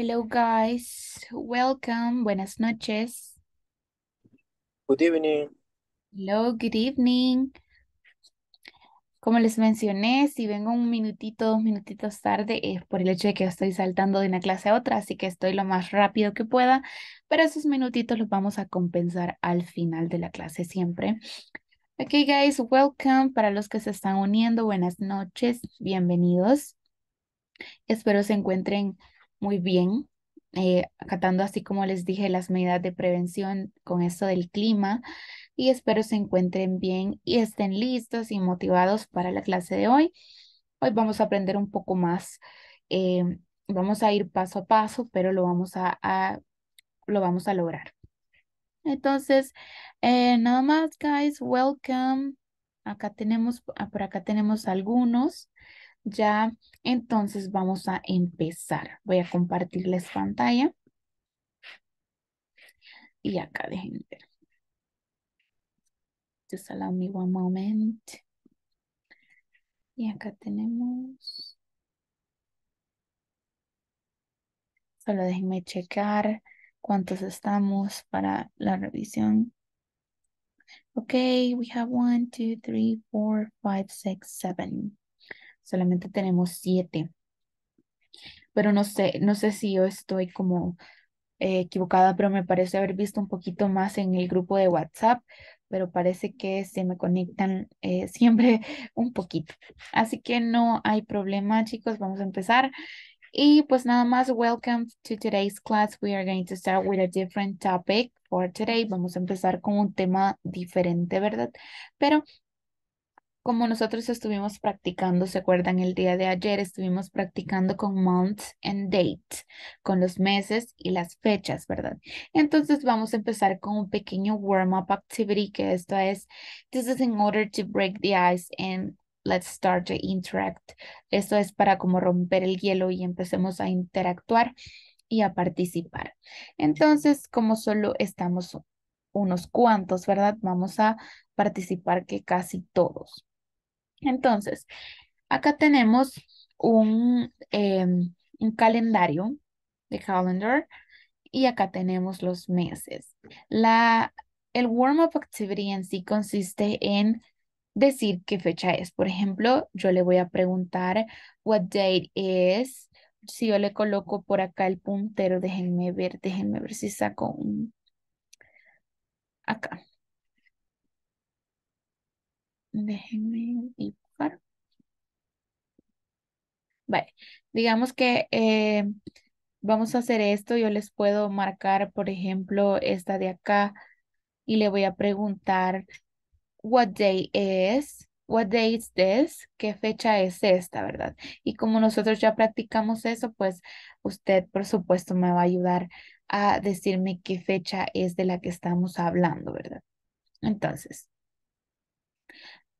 Hello, guys. Welcome. Buenas noches. Good evening. Hello, good evening. Como les mencioné, si vengo un minutito, dos minutitos tarde, es por el hecho de que estoy saltando de una clase a otra, así que estoy lo más rápido que pueda, pero esos minutitos los vamos a compensar al final de la clase siempre. Ok, guys, welcome. Para los que se están uniendo, buenas noches, bienvenidos. Espero se encuentren muy bien, eh, acatando así como les dije las medidas de prevención con esto del clima y espero se encuentren bien y estén listos y motivados para la clase de hoy. Hoy vamos a aprender un poco más, eh, vamos a ir paso a paso, pero lo vamos a, lo vamos a lograr. Entonces, eh, nada más, guys, welcome. Acá tenemos, ah, por acá tenemos algunos. Ya, entonces vamos a empezar. Voy a compartirles pantalla. Y acá dejen ver. Just allow me one moment. Y acá tenemos. Solo déjenme checar cuántos estamos para la revisión. Ok, we have one, two, three, four, five, six, seven solamente tenemos siete. Pero no sé, no sé si yo estoy como eh, equivocada, pero me parece haber visto un poquito más en el grupo de WhatsApp, pero parece que se me conectan eh, siempre un poquito. Así que no hay problema, chicos, vamos a empezar. Y pues nada más, welcome to today's class. We are going to start with a different topic for today. Vamos a empezar con un tema diferente, ¿verdad? Pero como nosotros estuvimos practicando, ¿se acuerdan? El día de ayer estuvimos practicando con months and dates, con los meses y las fechas, ¿verdad? Entonces vamos a empezar con un pequeño warm-up activity que esto es, this is in order to break the ice and let's start to interact. Esto es para como romper el hielo y empecemos a interactuar y a participar. Entonces, como solo estamos unos cuantos, ¿verdad? Vamos a participar que casi todos. Entonces, acá tenemos eh, un, calendario de calendar y acá tenemos los meses. el warm-up activity en sí consiste en decir qué fecha es. Por ejemplo, yo le voy a preguntar what date is. Si yo le coloco por acá el puntero, déjenme ver, déjenme ver si saco un... Acá. Déjenme Vale, digamos que eh, vamos a hacer esto. Yo les puedo marcar, por ejemplo, esta de acá y le voy a preguntar, what day is, what day is this, qué fecha es esta, ¿verdad? Y como nosotros ya practicamos eso, pues usted, por supuesto, me va a ayudar a decirme qué fecha es de la que estamos hablando, ¿verdad? Entonces,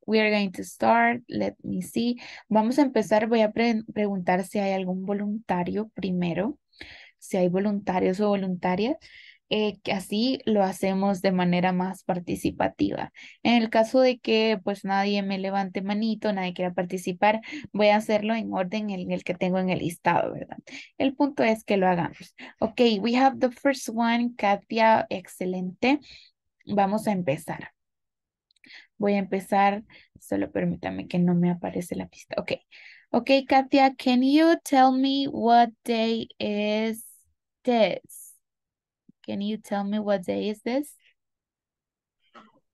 We are going to start. Let me see. Vamos a empezar. Voy a preguntar si hay algún voluntario primero. Si hay voluntarios o voluntarias. Eh, que así lo hacemos de manera más participativa. En el caso de que pues nadie me levante manito, nadie quiera participar, voy a hacerlo en orden en el que tengo en el listado, ¿verdad? El punto es que lo hagamos. Ok, we have the first one, Katia, excelente. Vamos a empezar. Voy a empezar, solo permítame que no me aparece la pista. Ok, ok, Katia, can you tell me what day is this? Can you tell me what day is this?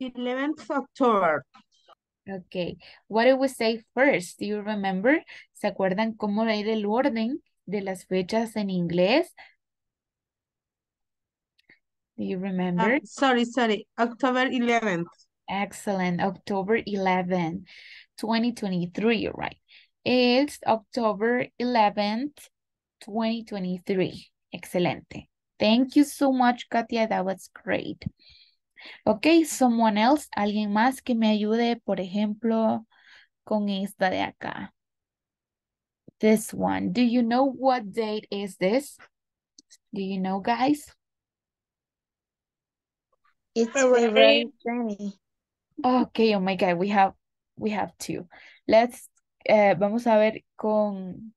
11th October. okay what did we say first? Do you remember? ¿Se acuerdan cómo era el orden de las fechas en inglés? Do you remember? Ah, sorry, sorry, October 11th. Excellent. October 11, 2023, right? It's October 11th, 2023. Excelente. Thank you so much, Katia. That was great. Ok, someone else, alguien más que me ayude, por ejemplo, con esta de acá. This one. Do you know what date is this? Do you know, guys? It's February 20. Okay, oh my God, we have, we have two. Let's, eh, vamos a ver con,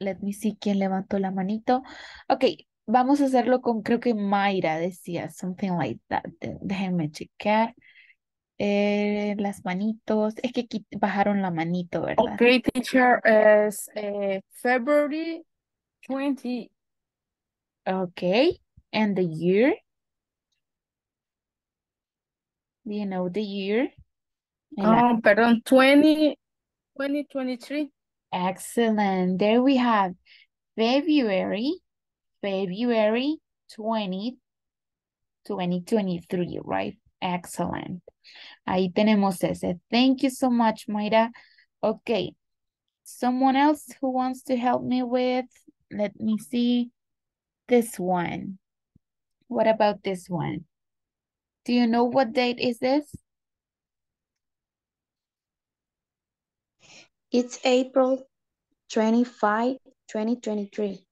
let me see quién levantó la manito. Okay, vamos a hacerlo con, creo que Mayra decía, something like that. Déjenme checar. Eh, las manitos, es que bajaron la manito, ¿verdad? Ok, teacher, es eh, February 20. Okay, and the year? you know, the year. oh, I... perdón, 20, 2023. Excellent. There we have February, February 20, 2023, right? Excellent. Ahí tenemos ese. Thank you so much, Mayra. Okay. Someone else who wants to help me with, let me see, this one. What about this one? Do you know what date is this? It's April 25, 2023.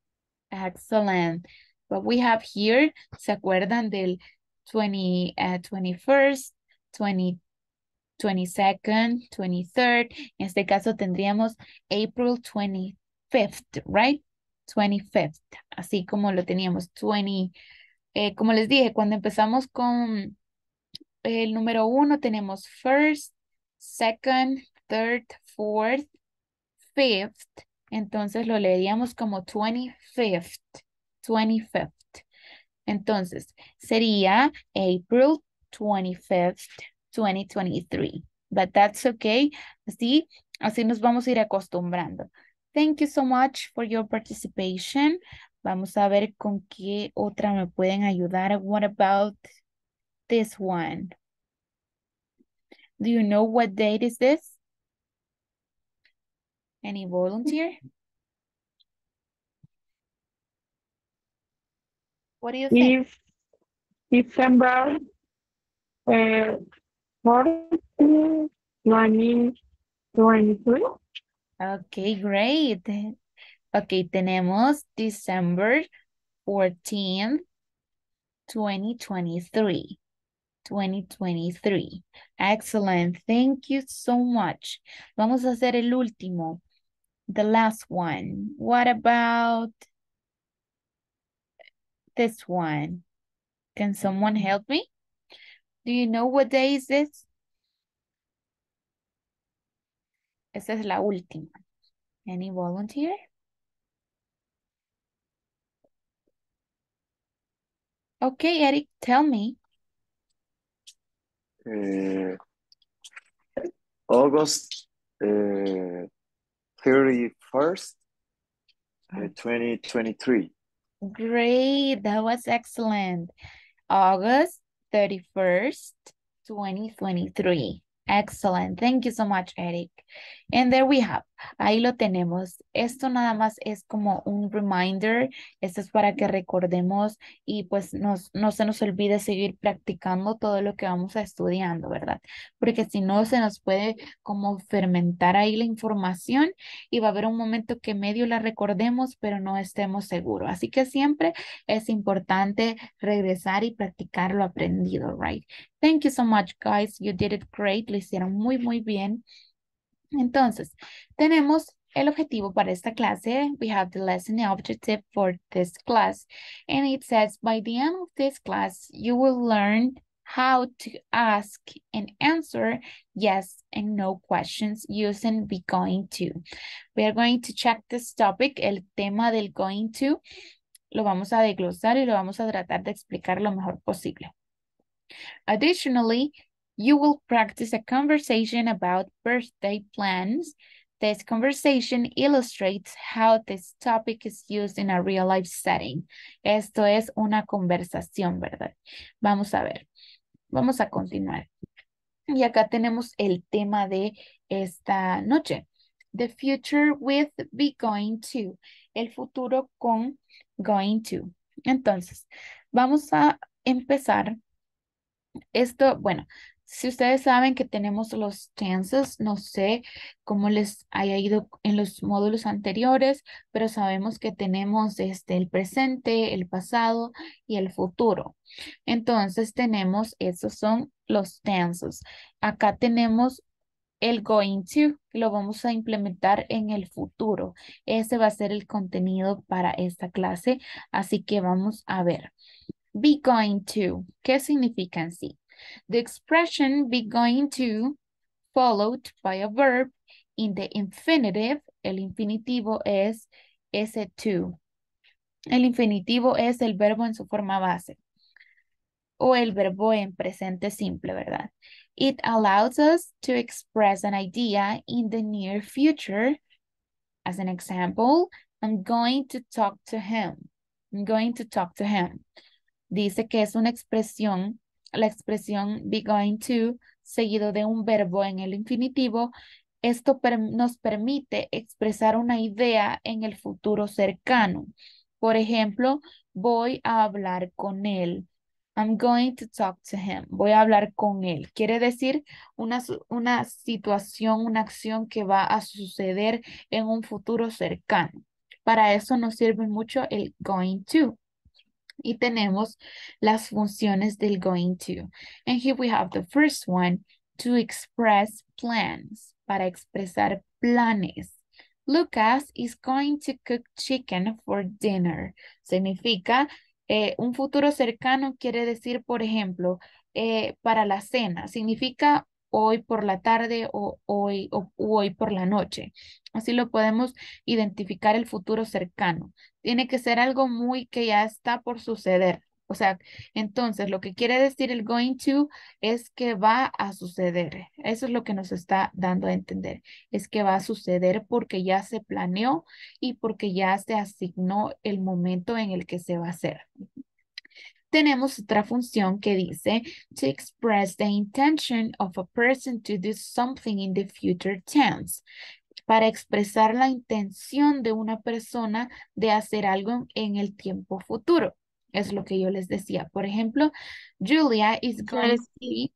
Excellent. What we have here, ¿se acuerdan del 20, uh, eh, 21st, 20, 22nd, 23rd? En este caso tendríamos April 25th, right? 25th, así como lo teníamos, 20, eh, como les dije, cuando empezamos con el número uno tenemos first, second, third, fourth, fifth. Entonces lo leeríamos como 25th, 25th. Entonces sería April 25th, 2023. But that's okay. Así, así nos vamos a ir acostumbrando. Thank you so much for your participation. Vamos a ver con qué otra me pueden ayudar. What about this one. Do you know what date is this? Any volunteer? What do you think? If December uh, 14, 2023. Okay, great. Okay, tenemos December 14, 2023. 2023. Excellent. Thank you so much. Vamos a hacer el último. The last one. What about this one? Can someone help me? Do you know what day is this? Esa es la última. Any volunteer? Okay, Eric, tell me uh, August uh, 31st, uh, mm-hmm. eh, 2023. Great, that was excellent. August 31st, 2023. Excellent. Thank you so much, Eric. And there we have. Ahí lo tenemos. Esto nada más es como un reminder. Esto es para que recordemos y pues no se nos olvide seguir practicando todo lo que vamos a estudiando, ¿verdad? Porque si no, se nos puede como fermentar ahí la información y va a haber un momento que medio la recordemos, pero no estemos seguros. Así que siempre es importante regresar y practicar lo aprendido, ¿right? Thank you so much, guys. You did it great. Lo hicieron muy, muy bien. Entonces, tenemos el objetivo para esta clase. We have the lesson objective for this class. And it says, by the end of this class, you will learn how to ask and answer yes and no questions using be going to. We are going to check this topic, el tema del going to. Lo vamos a desglosar y lo vamos a tratar de explicar lo mejor posible. Additionally, You will practice a conversation about birthday plans. This conversation illustrates how this topic is used in a real life setting. Esto es una conversación, ¿verdad? Vamos a ver. Vamos a continuar. Y acá tenemos el tema de esta noche. The future with be going to. El futuro con going to. Entonces, vamos a empezar. Esto, bueno, si ustedes saben que tenemos los tenses, no sé cómo les haya ido en los módulos anteriores, pero sabemos que tenemos este, el presente, el pasado y el futuro. Entonces tenemos, esos son los tenses. Acá tenemos el going to, lo vamos a implementar en el futuro. Ese va a ser el contenido para esta clase, así que vamos a ver. Be going to, ¿qué significa en sí? The expression be going to followed by a verb in the infinitive, el infinitivo es ese to. El infinitivo es el verbo en su forma base o el verbo en presente simple, ¿verdad? It allows us to express an idea in the near future. As an example, I'm going to talk to him. I'm going to talk to him. Dice que es una expresión la expresión be going to seguido de un verbo en el infinitivo, esto nos permite expresar una idea en el futuro cercano. Por ejemplo, voy a hablar con él. I'm going to talk to him. Voy a hablar con él. Quiere decir una, una situación, una acción que va a suceder en un futuro cercano. Para eso nos sirve mucho el going to. Y tenemos las funciones del going to. And here we have the first one, to express plans, para expresar planes. Lucas is going to cook chicken for dinner. Significa eh, un futuro cercano quiere decir, por ejemplo, eh, para la cena. Significa hoy por la tarde o hoy, o, hoy por la noche. Así lo podemos identificar el futuro cercano. Tiene que ser algo muy que ya está por suceder. O sea, entonces lo que quiere decir el going to es que va a suceder. Eso es lo que nos está dando a entender. Es que va a suceder porque ya se planeó y porque ya se asignó el momento en el que se va a hacer tenemos otra función que dice to express the intention of a person to do something in the future tense. Para expresar la intención de una persona de hacer algo en el tiempo futuro. Es lo que yo les decía. Por ejemplo, Julia is going to be,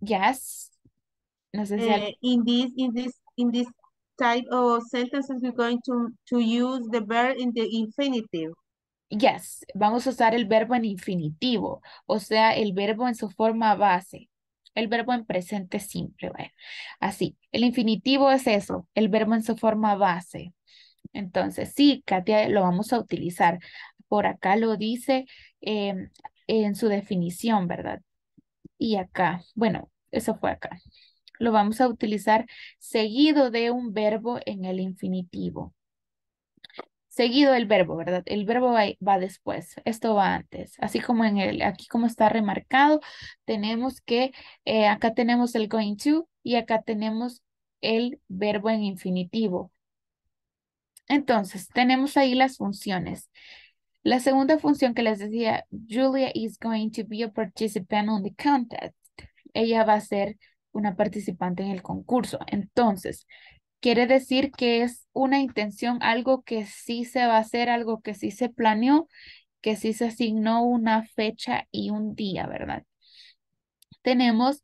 yes. in this, type of sentences, we're going to, to use the verb in the infinitive. Yes, vamos a usar el verbo en infinitivo, o sea, el verbo en su forma base, el verbo en presente simple, Así, el infinitivo es eso, el verbo en su forma base. Entonces, sí, Katia, lo vamos a utilizar. Por acá lo dice em, en su definición, ¿verdad? Y acá, bueno, eso fue acá. Lo vamos a utilizar seguido de un verbo en el infinitivo seguido el verbo, ¿verdad? El verbo va, después, esto va antes. Así como en el, aquí como está remarcado, tenemos que, eh, acá tenemos el going to y acá tenemos el verbo en infinitivo. Entonces, tenemos ahí las funciones. La segunda función que les decía, Julia is going to be a participant on the contest. Ella va a ser una participante en el concurso. Entonces, quiere decir que es una intención, algo que sí se va a hacer, algo que sí se planeó, que sí se asignó una fecha y un día, ¿verdad? Tenemos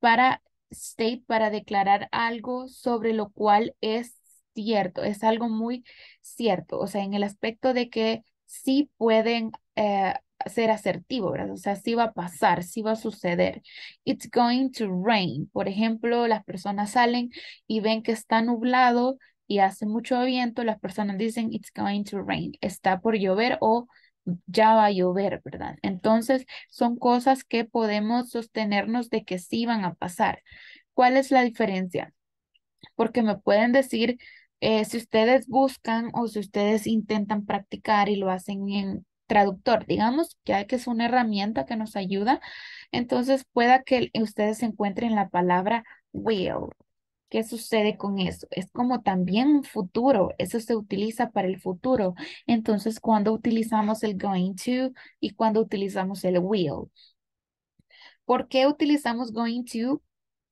para state, para declarar algo sobre lo cual es cierto, es algo muy cierto, o sea, en el aspecto de que sí pueden eh, ser asertivo, ¿verdad? O sea, sí va a pasar, sí va a suceder. It's going to rain. Por ejemplo, las personas salen y ven que está nublado y hace mucho viento, las personas dicen it's going to rain, está por llover o ya va a llover, ¿verdad? Entonces, son cosas que podemos sostenernos de que sí van a pasar. ¿Cuál es la diferencia? Porque me pueden decir, eh, si ustedes buscan o si ustedes intentan practicar y lo hacen en, traductor, digamos, ya que es una herramienta que nos ayuda, entonces pueda que ustedes encuentren la palabra will. ¿Qué sucede con eso? Es como también un futuro, eso se utiliza para el futuro. Entonces, cuando utilizamos el going to y cuando utilizamos el will. ¿Por qué utilizamos going to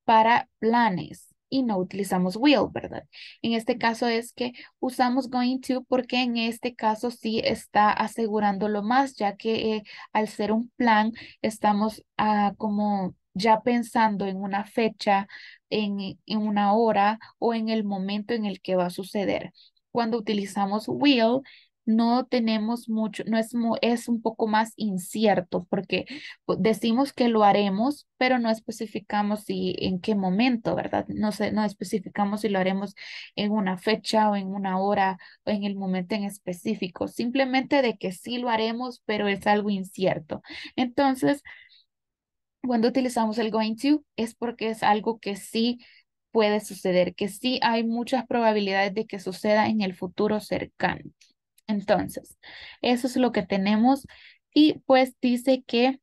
para planes? y no utilizamos will, ¿verdad? En este caso es que usamos going to porque en este caso sí está asegurándolo más, ya que eh, al ser un plan estamos ah, como ya pensando en una fecha, en, eh, en una hora o en el momento en el que va a suceder. Cuando utilizamos will, no tenemos mucho, no es, es un poco más incierto porque decimos que lo haremos, pero no especificamos si, en qué momento, ¿verdad? No, sé, no especificamos si lo haremos en una fecha o en una hora o en el momento en específico, simplemente de que sí lo haremos, pero es algo incierto. Entonces, cuando utilizamos el going to es porque es algo que sí puede suceder, que sí hay muchas probabilidades de que suceda en el futuro cercano. Entonces, eso es lo que tenemos y pues dice que,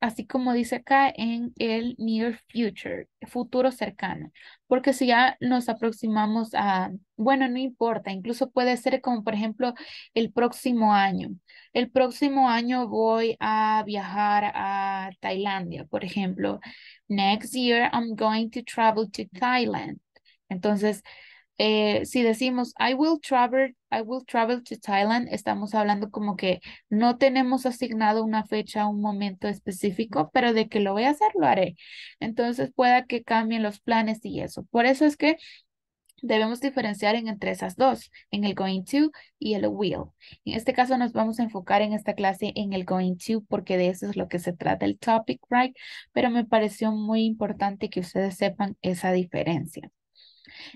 así como dice acá, en el near future, futuro cercano, porque si ya nos aproximamos a, bueno, no importa, incluso puede ser como, por ejemplo, el próximo año. El próximo año voy a viajar a Tailandia, por ejemplo. Next year I'm going to travel to Thailand. Entonces, eh, si decimos I will travel, I will travel to Thailand, estamos hablando como que no tenemos asignado una fecha, un momento específico, pero de que lo voy a hacer, lo haré. Entonces pueda que cambien los planes y eso. Por eso es que debemos diferenciar entre esas dos, en el going to y el will. En este caso nos vamos a enfocar en esta clase en el going to porque de eso es lo que se trata el topic, right? Pero me pareció muy importante que ustedes sepan esa diferencia.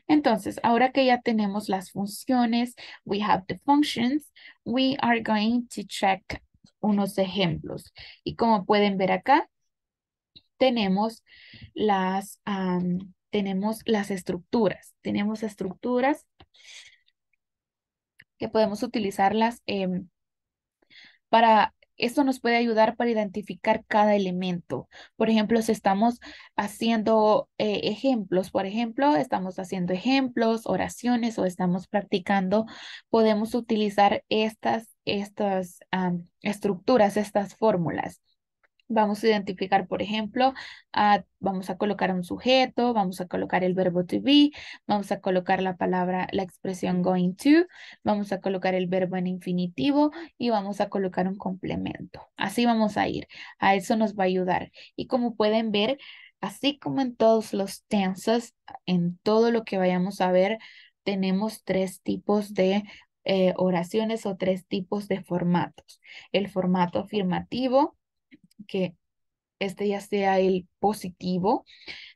Entonces, ahora que ya tenemos las funciones, we have the functions, we are going to check unos ejemplos. Y como pueden ver acá, tenemos las, tenemos las estructuras. Tenemos estructuras que podemos utilizarlas em, para esto nos puede ayudar para identificar cada elemento. Por ejemplo, si estamos haciendo eh, ejemplos, por ejemplo, estamos haciendo ejemplos, oraciones o estamos practicando, podemos utilizar estas, estructuras, estas fórmulas. Vamos a identificar, por ejemplo, vamos a colocar un sujeto, vamos a colocar el verbo to be, vamos a colocar la palabra, la expresión going to, vamos a colocar el verbo en infinitivo y vamos a colocar un complemento. Así vamos a ir. A eso nos va a ayudar. Y como pueden ver, así como en todos los tenses, en todo lo que vayamos a ver, tenemos tres tipos de eh, oraciones o tres tipos de formatos. El formato afirmativo, que este ya sea el positivo,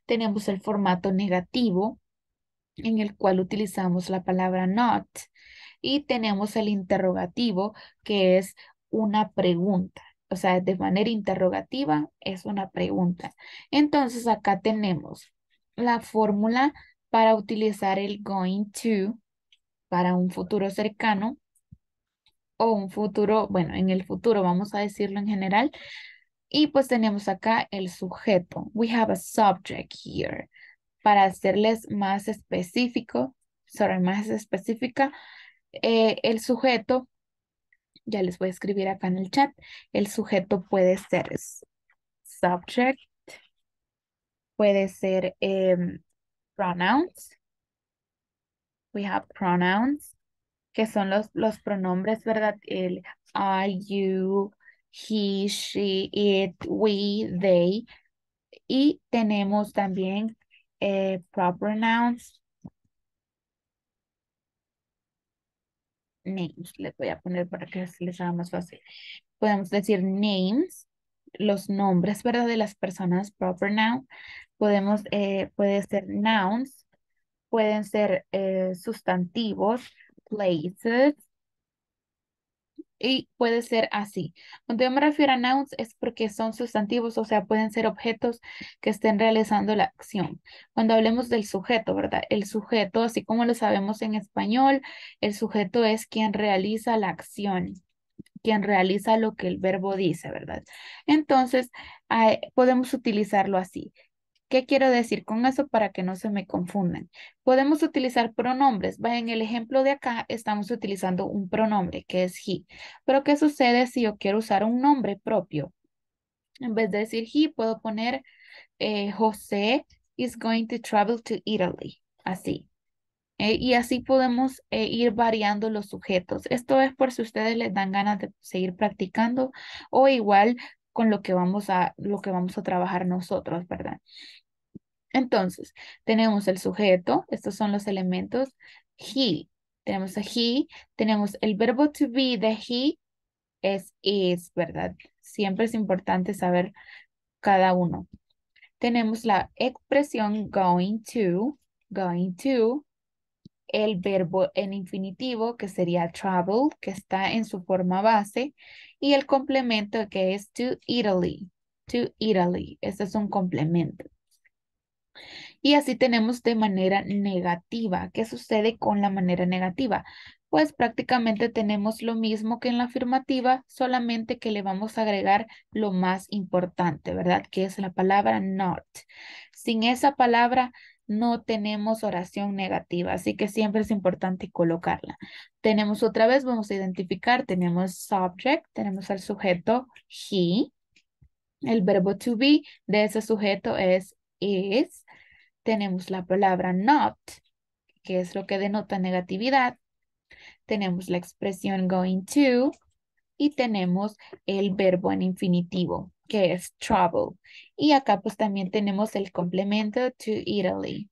tenemos el formato negativo en el cual utilizamos la palabra not y tenemos el interrogativo que es una pregunta. O sea, de manera interrogativa es una pregunta. Entonces acá tenemos la fórmula para utilizar el going to para un futuro cercano o un futuro, bueno, en el futuro vamos a decirlo en general, y pues tenemos acá el sujeto. We have a subject here. Para hacerles más específico, sorry, más específica, eh, el sujeto, ya les voy a escribir acá en el chat, el sujeto puede ser subject, puede ser em, pronouns. We have pronouns, que son los, los pronombres, ¿verdad? El I, you, he, she, it, we, they. Y tenemos también eh, proper nouns. Names, les voy a poner para que les haga más fácil. Podemos decir names, los nombres, ¿verdad? De las personas, proper noun. Podemos, eh, puede ser nouns, pueden ser eh, sustantivos, places, y puede ser así. Cuando yo me refiero a nouns es porque son sustantivos, o sea, pueden ser objetos que estén realizando la acción. Cuando hablemos del sujeto, ¿verdad? El sujeto, así como lo sabemos en español, el sujeto es quien realiza la acción quien realiza lo que el verbo dice, ¿verdad? Entonces, ah, eh, podemos utilizarlo así. ¿Qué quiero decir con eso para que no se me confundan? Podemos utilizar pronombres. En el ejemplo de acá estamos utilizando un pronombre que es he. Pero ¿qué sucede si yo quiero usar un nombre propio? En vez de decir he, puedo poner eh, José is going to travel to Italy. Así. Eh, y así podemos eh, ir variando los sujetos. Esto es por si ustedes les dan ganas de seguir practicando o igual con lo que vamos a, lo que vamos a trabajar nosotros, ¿verdad? Entonces, tenemos el sujeto, estos son los elementos, he, tenemos a he, tenemos el verbo to be de he, es is, ¿verdad? Siempre es importante saber cada uno. Tenemos la expresión going to, going to, el verbo en infinitivo que sería travel, que está en su forma base, y el complemento que es to Italy. To Italy. ese es un complemento. Y así tenemos de manera negativa. ¿Qué sucede con la manera negativa? Pues prácticamente tenemos lo mismo que en la afirmativa, solamente que le vamos a agregar lo más importante, ¿verdad? Que es la palabra not. Sin esa palabra no tenemos oración negativa, así que siempre es importante colocarla. Tenemos otra vez, vamos a identificar, tenemos subject, tenemos el sujeto he, el verbo to be de ese sujeto es is, tenemos la palabra not, que es lo que denota negatividad, tenemos la expresión going to y tenemos el verbo en infinitivo, que es trouble. Y acá pues también tenemos el complemento to Italy.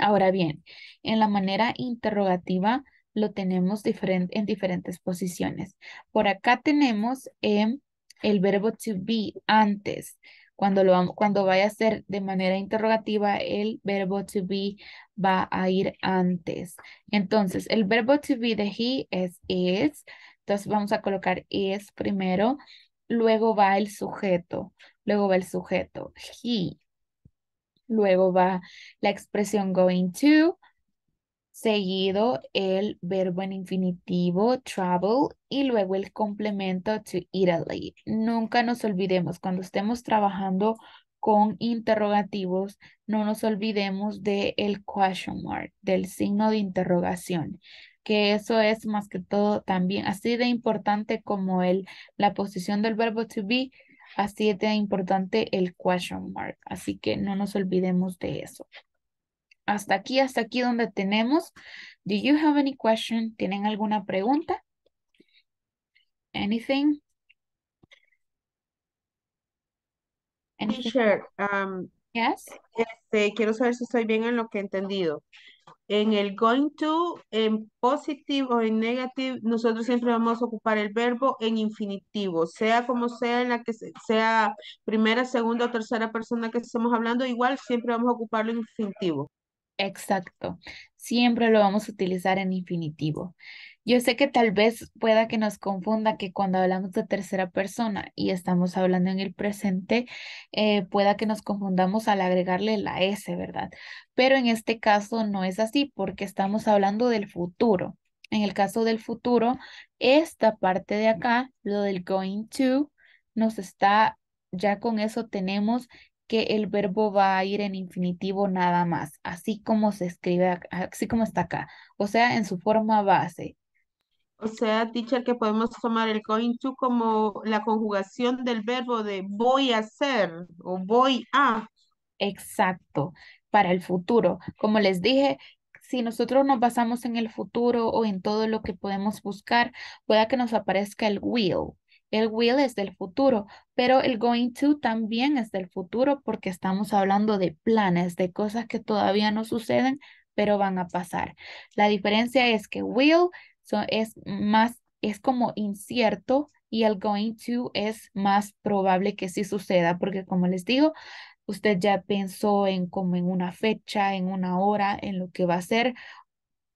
Ahora bien, en la manera interrogativa lo tenemos en diferentes posiciones. Por acá tenemos em, el verbo to be antes. Cuando, lo, cuando vaya a ser de manera interrogativa, el verbo to be va a ir antes. Entonces, el verbo to be de he es is. Entonces, vamos a colocar is primero. Luego va el sujeto luego va el sujeto, he, luego va la expresión going to, seguido el verbo en infinitivo, travel, y luego el complemento to Italy. Nunca nos olvidemos, cuando estemos trabajando con interrogativos, no nos olvidemos del el question mark, del signo de interrogación, que eso es más que todo también así de importante como el, la posición del verbo to be, Así es de importante el question mark. Así que no nos olvidemos de eso. Hasta aquí, hasta aquí donde tenemos. Do you have any question? ¿Tienen alguna pregunta? Anything? Anything? Um, yes. Este, quiero saber si estoy bien en lo que he entendido en el going to, en positive o en negative, nosotros siempre vamos a ocupar el verbo en infinitivo, sea como sea, en la que sea primera, segunda o tercera persona que estemos hablando, igual siempre vamos a ocuparlo en infinitivo. Exacto, siempre lo vamos a utilizar en infinitivo. Yo sé que tal vez pueda que nos confunda que cuando hablamos de tercera persona y estamos hablando en el presente, eh, pueda que nos confundamos al agregarle la S, ¿verdad? Pero en este caso no es así porque estamos hablando del futuro. En el caso del futuro, esta parte de acá, lo del going to, nos está, ya con eso tenemos que el verbo va a ir en infinitivo nada más, así como se escribe, así como está acá, o sea, en su forma base. O sea, teacher, que podemos tomar el going to como la conjugación del verbo de voy a hacer o voy a. Exacto, para el futuro. Como les dije, si nosotros nos basamos en el futuro o en todo lo que podemos buscar, pueda que nos aparezca el will. El will es del futuro, pero el going to también es del futuro porque estamos hablando de planes, de cosas que todavía no suceden, pero van a pasar. La diferencia es que will es más, es como incierto y el going to es más probable que sí suceda, porque como les digo, usted ya pensó en como en una fecha, en una hora, en lo que va a ser.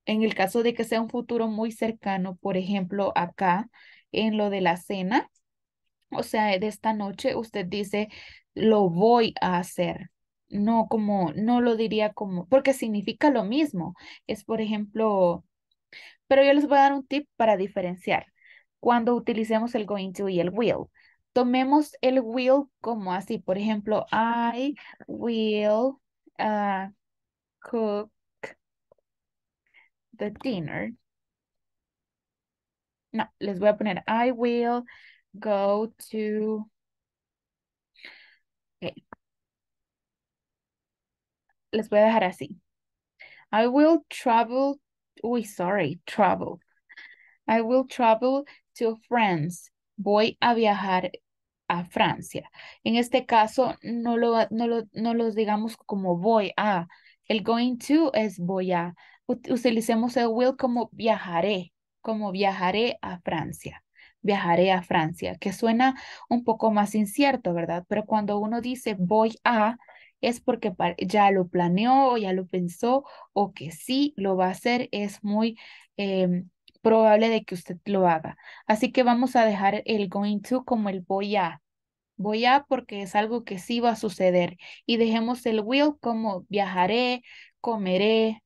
En el caso de que sea un futuro muy cercano, por ejemplo, acá en lo de la cena, o sea, de esta noche, usted dice, lo voy a hacer. No como, no lo diría como, porque significa lo mismo. Es, por ejemplo, pero yo les voy a dar un tip para diferenciar cuando utilicemos el going to y el will. Tomemos el will como así, por ejemplo, I will ah, cook the dinner. No, les voy a poner I will go to... Okay. Les voy a dejar así. I will travel uy, sorry, travel. I will travel to France. Voy a viajar a Francia. En este caso, no lo, no digamos como voy a. El going to es voy a. Utilicemos el will como viajaré, como viajaré a Francia. Viajaré a Francia, que suena un poco más incierto, ¿verdad? Pero cuando uno dice voy a, es porque ya lo planeó, o ya lo pensó o que sí lo va a hacer, es muy em, probable de que usted lo haga. Así que vamos a dejar el going to como el voy a. Voy a porque es algo que sí va a suceder. Y dejemos el will como viajaré, comeré,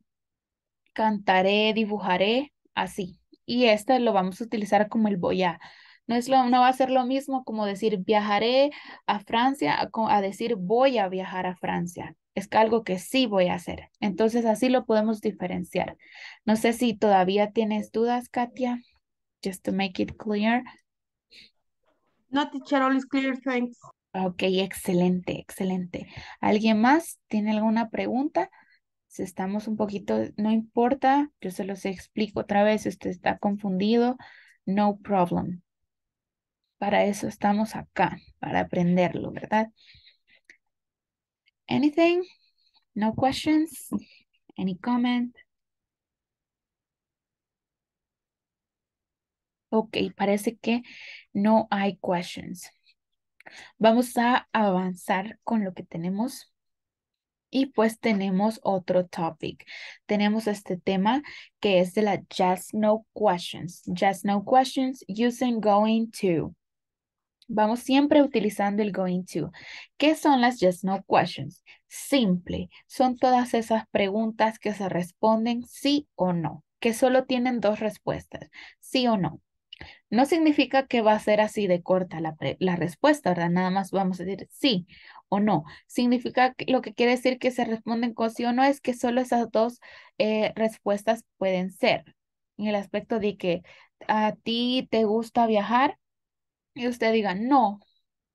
cantaré, dibujaré, así. Y este lo vamos a utilizar como el voy a. No, es lo, no va a ser lo mismo como decir viajaré a Francia a, a decir voy a viajar a Francia. Es algo que sí voy a hacer. Entonces así lo podemos diferenciar. No sé si todavía tienes dudas, Katia. Just to make it clear. No, teacher, all is clear, thanks. Ok, excelente, excelente. ¿Alguien más tiene alguna pregunta? Si estamos un poquito, no importa, yo se los explico otra vez, si usted está confundido, no problem. Para eso estamos acá, para aprenderlo, ¿verdad? Anything? No questions? Any comment? Ok, parece que no hay questions. Vamos a avanzar con lo que tenemos. Y pues tenemos otro topic. Tenemos este tema que es de la Just No Questions. Just No Questions using going to. Vamos siempre utilizando el going to. ¿Qué son las just no questions? Simple, son todas esas preguntas que se responden sí o no, que solo tienen dos respuestas, sí o no. No significa que va a ser así de corta la, respuesta, ¿verdad? Nada más vamos a decir sí o no. Significa que, lo que quiere decir que se responden con sí o no es que solo esas dos eh, respuestas pueden ser. En el aspecto de que a ti te gusta viajar, y usted diga, no,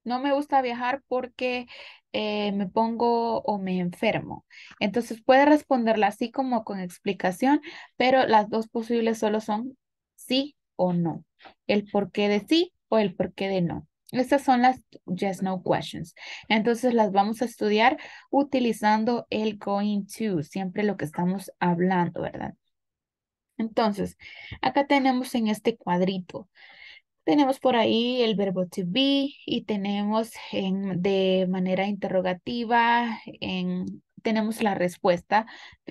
no me gusta viajar porque eh, me pongo o me enfermo. Entonces puede responderla así como con explicación, pero las dos posibles solo son sí o no. El por qué de sí o el por qué de no. Estas son las yes, no questions. Entonces las vamos a estudiar utilizando el going to, siempre lo que estamos hablando, ¿verdad? Entonces, acá tenemos en este cuadrito tenemos por ahí el verbo to be y tenemos en, de manera interrogativa, en, tenemos la respuesta,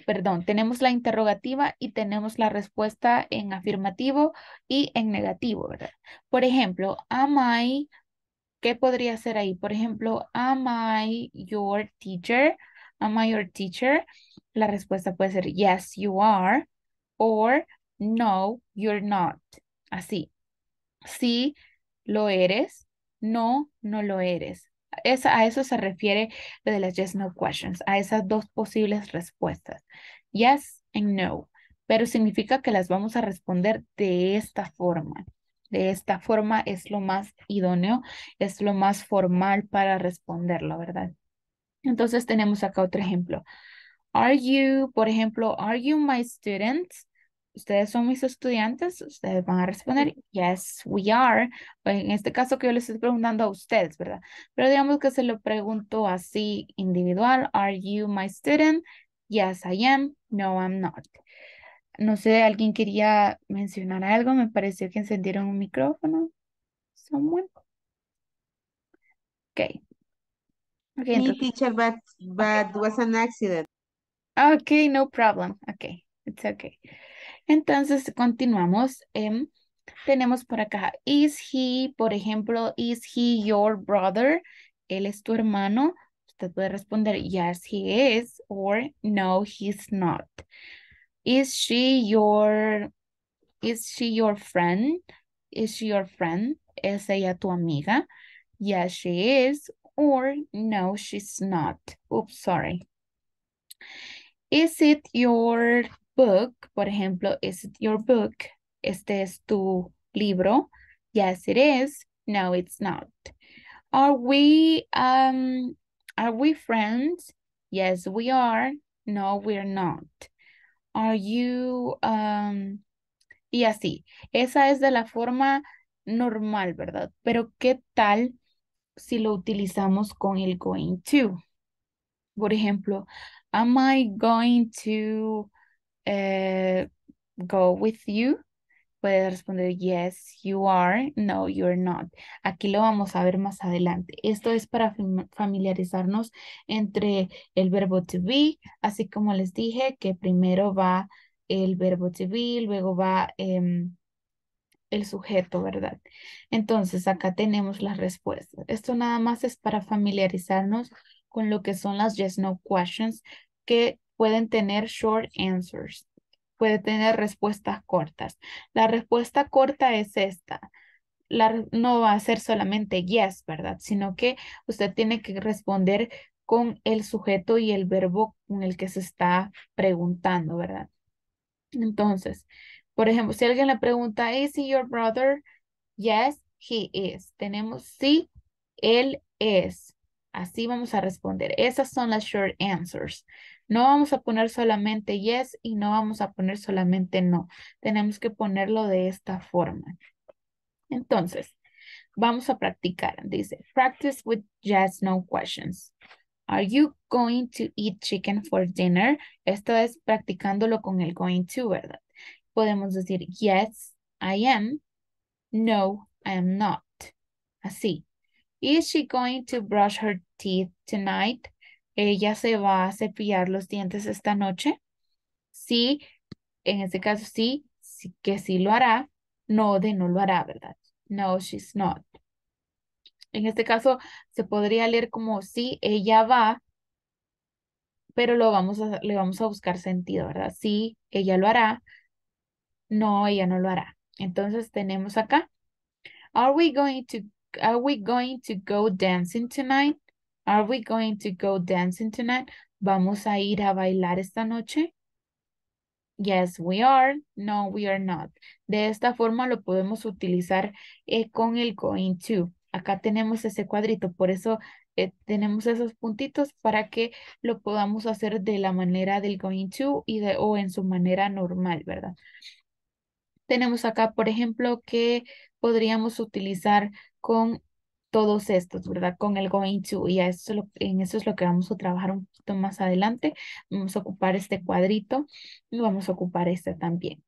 perdón, tenemos la interrogativa y tenemos la respuesta en afirmativo y en negativo, ¿verdad? Por ejemplo, am I, ¿qué podría ser ahí? Por ejemplo, am I your teacher? Am I your teacher? La respuesta puede ser yes, you are, or no, you're not. Así, Sí, lo eres. No, no lo eres. a eso se refiere lo de las yes, no questions, a esas dos posibles respuestas. Yes and no. Pero significa que las vamos a responder de esta forma. De esta forma es lo más idóneo, es lo más formal para responderlo, ¿verdad? Entonces tenemos acá otro ejemplo. Are you, por ejemplo, are you my student? ustedes son mis estudiantes, ustedes van a responder, yes, we are. Pues, en este caso que yo les estoy preguntando a ustedes, ¿verdad? Pero digamos que se lo pregunto así individual, are you my student? Yes, I am. No, I'm not. No sé, ¿alguien quería mencionar algo? Me pareció que encendieron un micrófono. Someone. Okay. Okay, Me teacher, but, but was an accident. Okay, no problem. Okay, it's okay. Entonces, continuamos. tenemos por acá, is he, por ejemplo, is he your brother? Él es tu hermano. Usted puede responder, yes, he is, or no, he's not. Is she your, is she your friend? Is she your friend? ¿Es ella tu amiga? Yes, she is, or no, she's not. Oops, sorry. Is it your book, por ejemplo, is it your book? Este es tu libro. Yes, it is. No, it's not. Are we um are we friends? Yes, we are. No, we're not. Are you um y así. Esa es de la forma normal, ¿verdad? Pero ¿qué tal si lo utilizamos con el going to? Por ejemplo, am I going to eh, go with you? Puedes responder yes, you are, no, you're not. Aquí lo vamos a ver más adelante. Esto es para familiarizarnos entre el verbo to be, así como les dije que primero va el verbo to be, luego va em, el sujeto, ¿verdad? Entonces acá tenemos las respuestas. Esto nada más es para familiarizarnos con lo que son las yes, no questions que pueden tener short answers, puede tener respuestas cortas. La respuesta corta es esta. no va a ser solamente yes, ¿verdad? Sino que usted tiene que responder con el sujeto y el verbo con el que se está preguntando, ¿verdad? Entonces, por ejemplo, si alguien le pregunta, ¿Is he your brother? Yes, he is. Tenemos sí, él es. Así vamos a responder. Esas son las short answers. No vamos a poner solamente yes y no vamos a poner solamente no. Tenemos que ponerlo de esta forma. Entonces, vamos a practicar. Dice, practice with yes, no questions. Are you going to eat chicken for dinner? Esto es practicándolo con el going to, ¿verdad? Podemos decir, yes, I am. No, I am not. Así. Is she going to brush her teeth tonight? ella se va a cepillar los dientes esta noche. Sí, en este caso sí, que sí lo hará. No, de no lo hará, ¿verdad? No, she's not. En este caso se podría leer como sí, ella va, pero lo vamos a, le vamos a buscar sentido, ¿verdad? Sí, ella lo hará. No, ella no lo hará. Entonces tenemos acá, are we going to, are we going to go dancing tonight? Are we going to go dancing tonight? ¿Vamos a ir a bailar esta noche? Yes, we are. No, we are not. De esta forma lo podemos utilizar eh, con el going to. Acá tenemos ese cuadrito, por eso eh, tenemos esos puntitos para que lo podamos hacer de la manera del going to y de, o en su manera normal, ¿verdad? Tenemos acá, por ejemplo, que podríamos utilizar con todos estos, ¿verdad? Con el going to, y eso lo, en eso es lo que vamos a trabajar un poquito más adelante. Vamos a ocupar este cuadrito y vamos a ocupar este también.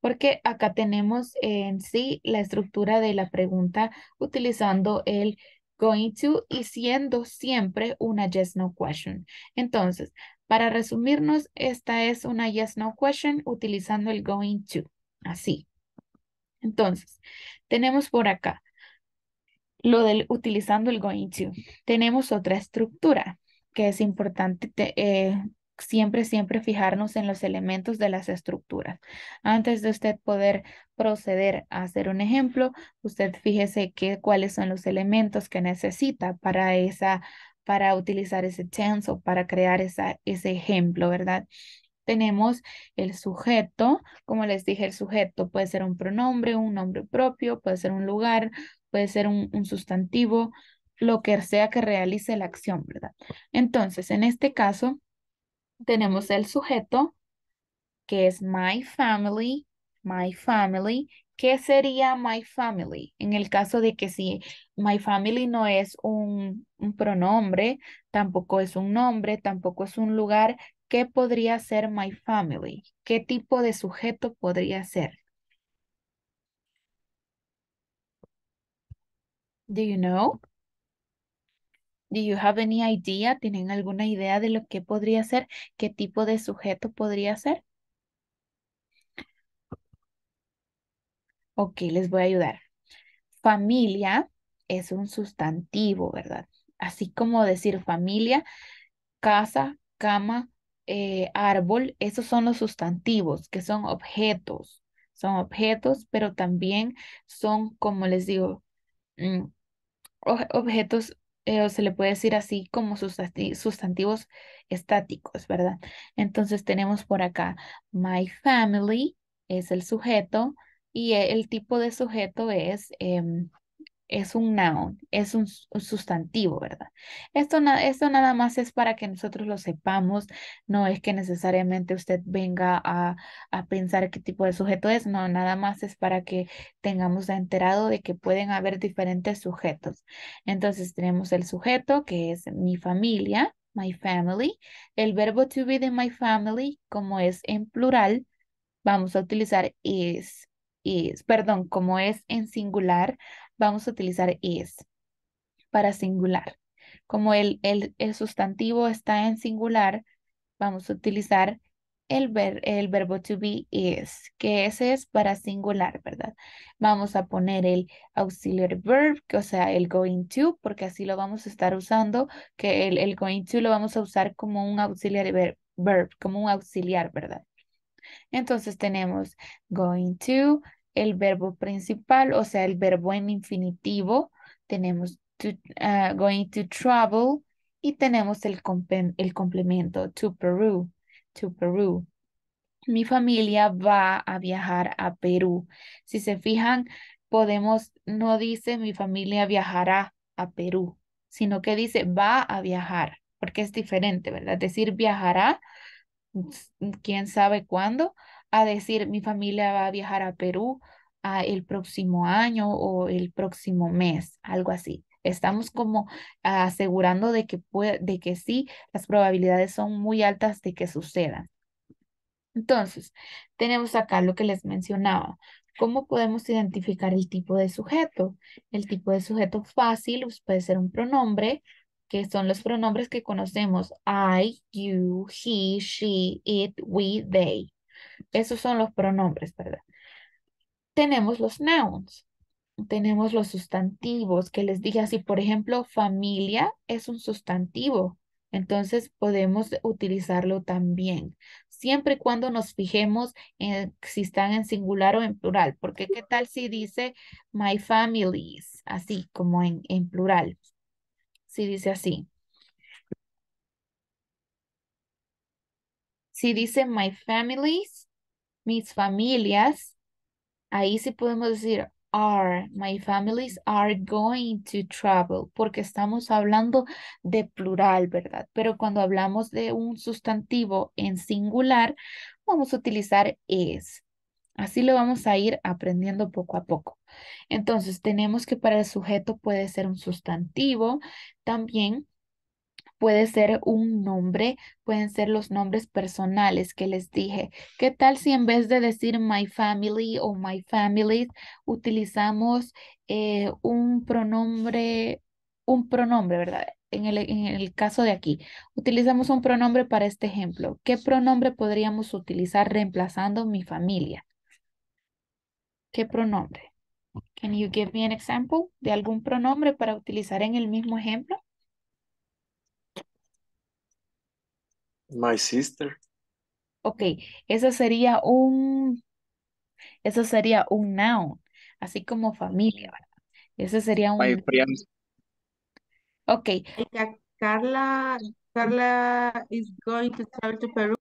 Porque acá tenemos en sí la estructura de la pregunta utilizando el going to y siendo siempre una yes no question. Entonces, para resumirnos, esta es una yes no question utilizando el going to, así. Entonces, tenemos por acá, lo del utilizando el going to. Tenemos otra estructura que es importante eh, siempre, siempre fijarnos en los elementos de las estructuras. Antes de usted poder proceder a hacer un ejemplo, usted fíjese cuáles son los elementos que necesita para esa para utilizar ese tense o para crear esa, ese ejemplo, ¿verdad? Tenemos el sujeto, como les dije, el sujeto puede ser un pronombre, un nombre propio, puede ser un lugar, puede ser un, sustantivo, lo que sea que realice la acción, ¿verdad? Entonces, en este caso, tenemos el sujeto, que es my family, my family. ¿Qué sería my family? En el caso de que si my family no es un, un pronombre, tampoco es un nombre, tampoco es un lugar, ¿qué podría ser my family? ¿Qué tipo de sujeto podría ser? Do you know? Do you have any idea? ¿Tienen alguna idea de lo que podría ser? ¿Qué tipo de sujeto podría ser? Ok, les voy a ayudar. Familia es un sustantivo, ¿verdad? Así como decir familia, casa, cama, eh, árbol, esos son los sustantivos, que son objetos. Son objetos, pero también son, como les digo, mm, objetos, eh, o se le puede decir así, como sustantivos estáticos, ¿verdad? Entonces tenemos por acá, my family es el sujeto y eh, el tipo de sujeto es em, es un noun, es un, sustantivo, ¿verdad? Esto, esto nada más es para que nosotros lo sepamos, no es que necesariamente usted venga a, a pensar qué tipo de sujeto es, no, nada más es para que tengamos enterado de que pueden haber diferentes sujetos. Entonces tenemos el sujeto que es mi familia, my family, el verbo to be de my family, como es en plural, vamos a utilizar is, is, perdón, como es en singular, vamos a utilizar is para singular. Como el, sustantivo está en singular, vamos a utilizar el, el verbo to be is, que ese es para singular, ¿verdad? Vamos a poner el auxiliary verb, que, o sea, el going to, porque así lo vamos a estar usando, que el, going to lo vamos a usar como un auxiliary verb, como un auxiliar, ¿verdad? Entonces tenemos going to, el verbo principal, o sea, el verbo en infinitivo. Tenemos ah, going to travel y tenemos el, el complemento to Peru, to Peru. Mi familia va a viajar a Perú. Si se fijan, podemos, no dice mi familia viajará a Perú, sino que dice va a viajar, porque es diferente, ¿verdad? Decir viajará, quién sabe cuándo, a decir mi familia va a viajar a Perú ah, el próximo año o el próximo mes, algo así. Estamos como asegurando de que, de que sí, las probabilidades son muy altas de que suceda. Entonces, tenemos acá lo que les mencionaba. ¿Cómo podemos identificar el tipo de sujeto? El tipo de sujeto fácil pues, puede ser un pronombre, que son los pronombres que conocemos. I, you, he, she, it, we, they. Esos son los pronombres, ¿verdad? Tenemos los nouns. Tenemos los sustantivos que les dije así. Por ejemplo, familia es un sustantivo. Entonces podemos utilizarlo también, siempre y cuando nos fijemos en si están en singular o en plural, porque qué tal si dice my families, así como en, en plural, si dice así. Si dice my families, mis familias, ahí sí podemos decir are, my families are going to travel, porque estamos hablando de plural, ¿verdad? Pero cuando hablamos de un sustantivo en singular, vamos a utilizar is. Así lo vamos a ir aprendiendo poco a poco. Entonces, tenemos que para el sujeto puede ser un sustantivo, también Puede ser un nombre, pueden ser los nombres personales que les dije. ¿Qué tal si en vez de decir my family o my families, utilizamos eh, un pronombre, un pronombre, ¿verdad? En el, en el, caso de aquí, utilizamos un pronombre para este ejemplo. ¿Qué pronombre podríamos utilizar reemplazando mi familia? ¿Qué pronombre? Can you give me an example de algún pronombre para utilizar en el mismo ejemplo? My sister. Ok, eso sería un, eso sería un noun, así como familia, ¿verdad? sería un... My Ok. Carla, Carla is going to travel to Peru.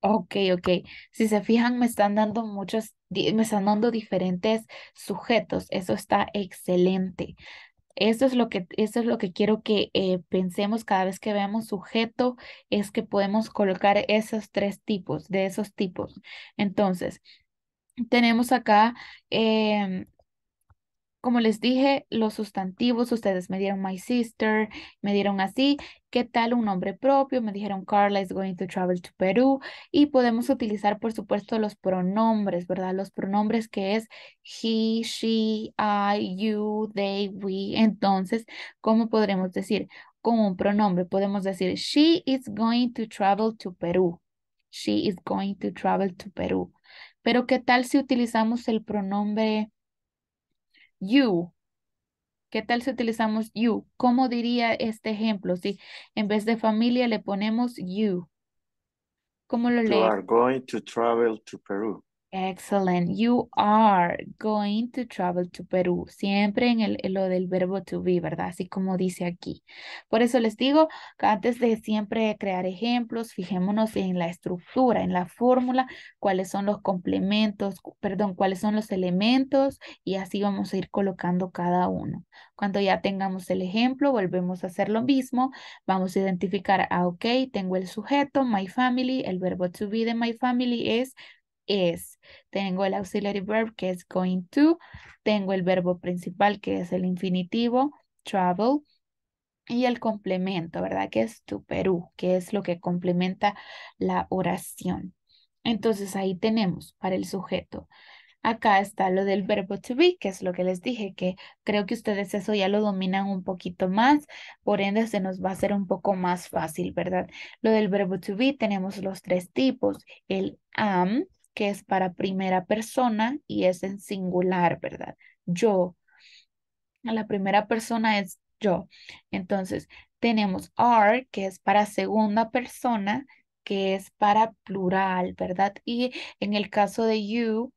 Ok, ok. Si se fijan, me están dando muchos, me están dando diferentes sujetos. Eso está excelente. Eso es lo que, es lo que quiero que eh, pensemos cada vez que veamos sujeto, es que podemos colocar esos tres tipos, de esos tipos. Entonces, tenemos acá em, como les dije, los sustantivos, ustedes me dieron my sister, me dieron así, ¿qué tal un nombre propio? Me dijeron Carla is going to travel to Peru y podemos utilizar, por supuesto, los pronombres, ¿verdad? Los pronombres que es he, she, I, you, they, we. Entonces, ¿cómo podremos decir? Con un pronombre podemos decir she is going to travel to Peru. She is going to travel to Peru. Pero ¿qué tal si utilizamos el pronombre you. ¿Qué tal si utilizamos you? ¿Cómo diría este ejemplo? Si en vez de familia le ponemos you. ¿Cómo lo lees? You are going to travel to Peru. Excellent. You are going to travel to Perú. Siempre en, el, lo del verbo to be, ¿verdad? Así como dice aquí. Por eso les digo que antes de siempre crear ejemplos, fijémonos en la estructura, en la fórmula, cuáles son los complementos, perdón, cuáles son los elementos y así vamos a ir colocando cada uno. Cuando ya tengamos el ejemplo, volvemos a hacer lo mismo. Vamos a identificar, ah, ok, tengo el sujeto, my family, el verbo to be de my family es es. Tengo el auxiliary verb que es going to. Tengo el verbo principal que es el infinitivo, travel. Y el complemento, ¿verdad? Que es tu Perú, que es lo que complementa la oración. Entonces ahí tenemos para el sujeto. Acá está lo del verbo to be, que es lo que les dije, que creo que ustedes eso ya lo dominan un poquito más, por ende se nos va a hacer un poco más fácil, ¿verdad? Lo del verbo to be tenemos los tres tipos, el am, que es para primera persona y es en singular, ¿verdad? Yo. la primera persona es yo. Entonces, tenemos are, que es para segunda persona, que es para plural, ¿verdad? Y en el caso de you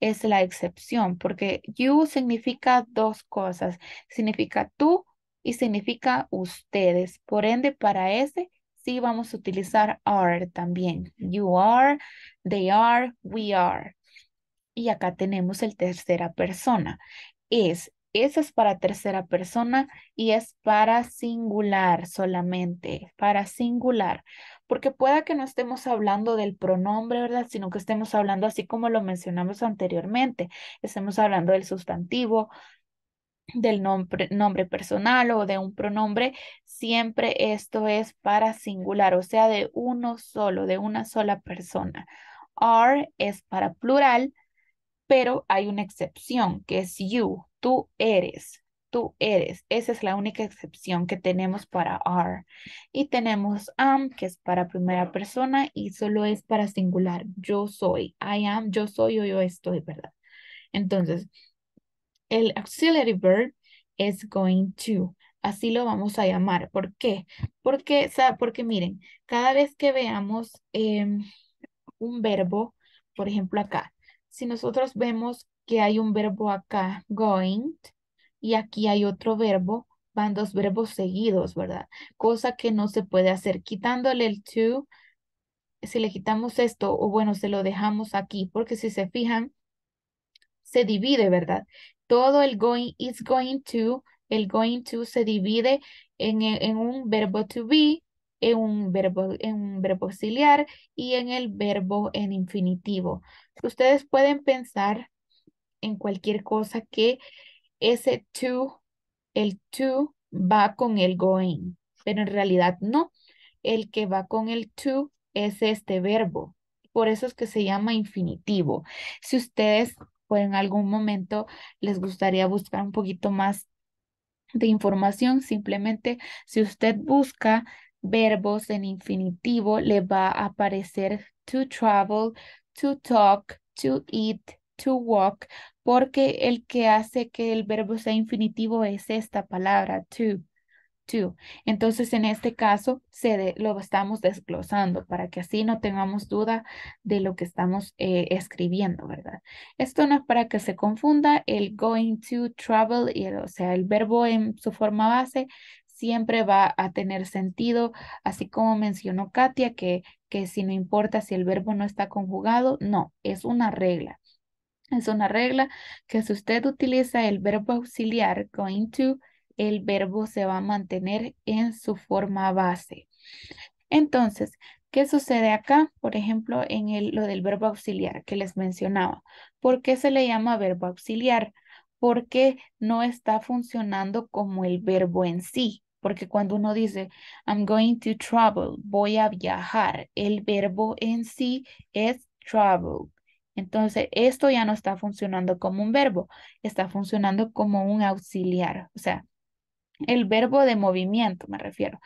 es la excepción, porque you significa dos cosas, significa tú y significa ustedes. Por ende, para ese sí vamos a utilizar are también. You are, they are, we are. Y acá tenemos el tercera persona. Es, esa es para tercera persona y es para singular solamente, para singular. Porque pueda que no estemos hablando del pronombre, ¿verdad? Sino que estemos hablando así como lo mencionamos anteriormente. Estemos hablando del sustantivo, del nombre, nombre personal o de un pronombre, siempre esto es para singular, o sea, de uno solo, de una sola persona. Are es para plural, pero hay una excepción que es you, tú eres, tú eres. Esa es la única excepción que tenemos para are. Y tenemos am, que es para primera persona y solo es para singular. Yo soy, I am, yo soy o yo estoy, ¿verdad? Entonces, el auxiliary verb es going to. Así lo vamos a llamar. ¿Por qué? Porque, sea, porque miren, cada vez que veamos em, un verbo, por ejemplo acá, si nosotros vemos que hay un verbo acá, going, y aquí hay otro verbo, van dos verbos seguidos, ¿verdad? Cosa que no se puede hacer. Quitándole el to, si le quitamos esto, o bueno, se lo dejamos aquí, porque si se fijan, se divide, ¿verdad? Todo el going is going to, el going to se divide e, en, un verbo to be, en un verbo, en un verbo auxiliar y en el verbo en infinitivo. Ustedes pueden pensar en cualquier cosa que ese to, el to va con el going, pero en realidad no. El que va con el to es este verbo. Por eso es que se llama infinitivo. Si ustedes o en algún momento les gustaría buscar un poquito más de información, simplemente si usted busca verbos en infinitivo, le va a aparecer to travel, to talk, to eat, to walk, porque el que hace que el verbo sea infinitivo es esta palabra, to. Entonces, en este caso, se lo estamos desglosando para que así no tengamos duda de lo que estamos eh, escribiendo, ¿verdad? Esto no es para que se confunda el going to travel, o sea, el verbo en su forma base siempre va a tener sentido, así como mencionó Katia, que, que si no importa si el verbo no está conjugado, no, es una regla. Es una regla que si usted utiliza el verbo auxiliar going to, el verbo se va a mantener en su forma base. Entonces, ¿qué sucede acá? Por ejemplo, en el, lo del verbo auxiliar que les mencionaba. ¿Por qué se le llama verbo auxiliar? Porque no está funcionando como el verbo en sí. Porque cuando uno dice, I'm going to travel, voy a viajar, el verbo en sí es travel. Entonces, esto ya no está funcionando como un verbo, está funcionando como un auxiliar. O sea, el verbo de movimiento, me refiero.